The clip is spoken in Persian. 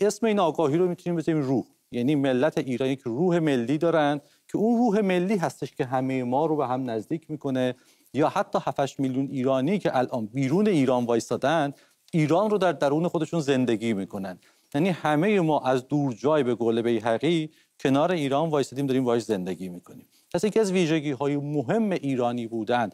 اسم این آگاهی رو میتونیم بزنیم روح یعنی ملت ایرانی که روح ملی دارن که اون روح ملی هستش که همه ما رو به هم نزدیک میکنه یا حتی 7 میلیون ایرانی که الان بیرون ایران وایستادن ایران رو در درون خودشون زندگی میکنن یعنی همه ما از دور جای به قول حقی کنار ایران وایستادیم داریم وایس زندگی میکنیم پس یکی از ویژگی های مهم ایرانی بودن